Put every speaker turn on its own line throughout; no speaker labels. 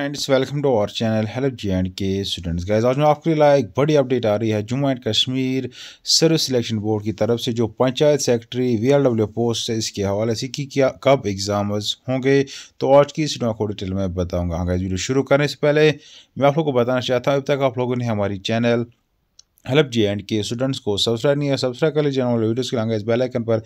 friends welcome to our channel help J and K students guys आज मैं आपके लिए एक बड़ी अपडेट आ रही है Jammu and Kashmir service selection board की तरफ से जो पंचायत सेक्रेटरी डब्ल्यू पोस्ट है इसके हवाले से कि क्या कब एग्ज़ाम होंगे तो आज की इस को डिटेल में बताऊँगा गाइज वीडियो शुरू करने से पहले मैं आप लोग को बताना चाहता हूँ अब तक आप लोगों ने हमारी channel help G and K students को सब्सक्राइब नहीं है सब्सक्राइब कर लीजिए वाले वीडियोस के लाएंगे इस बेल आइकन पर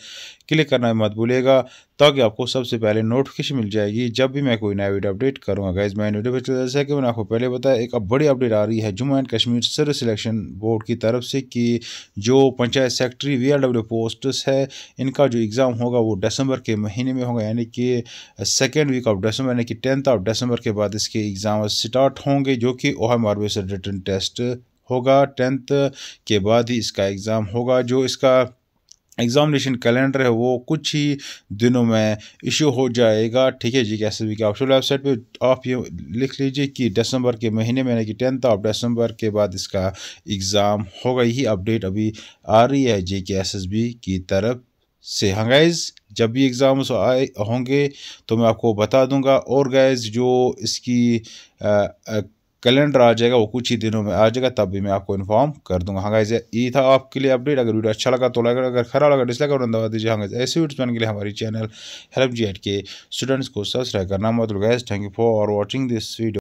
क्लिक करना मत भूलिएगा ताकि आपको सबसे पहले नोटिफिकेशन मिल जाएगी जब भी मैं कोई नया वीडियो अपडेट करूँगा गाइज मैं वीडियो पर जैसा कि मैंने आपको पहले बताया एक अब बड़ी अपडेट आ रही है Jammu and Kashmir sir selection board की तरफ से कि जो panchayat secretary V R W post है इनका जो एग्ज़ाम होगा वो दिसंबर के महीने में होगा यानी कि सेकेंड वीक ऑफ दिसंबर यानी कि टेंथ ऑफ दिसंबर के बाद इसके एग्ज़ाम स्टार्ट होंगे जो कि ओहम आरबी सर रिटर्न टेस्ट होगा टेंथ के बाद ही इसका एग्ज़ाम होगा जो इसका एग्जामिनेशन कैलेंडर है वो कुछ ही दिनों में इशू हो जाएगा ठीक है जी के एस की ऑफिशियल वेबसाइट पे आप ये लिख लीजिए कि दिसंबर के महीने में यानी कि टेंथ ऑफ दिसंबर के बाद इसका एग्ज़ाम होगा यही अपडेट अभी आ रही है जे के एस की तरफ से हाँ गाइज़ जब भी एग्ज़ाम्स आए होंगे तो मैं आपको बता दूंगा और गाइज़ जो इसकी आ, आ, कैलेंडर आ जाएगा वो कुछ ही दिनों में आ जाएगा तब भी मैं आपको इन्फॉर्म कर दूंगा हाँ गाइज ये था आपके लिए अपडेट अगर वीडियो अच्छा लगा तो लाइक अगर खराब लगा डिसलाइक और दबा दीजिए हाँ गाइज ऐसे वीडियो बनने के लिए हमारी चैनल हेल्प जी के स्टूडेंट्स को सब्सक्राइब करना मतलब guys thank you for watching this video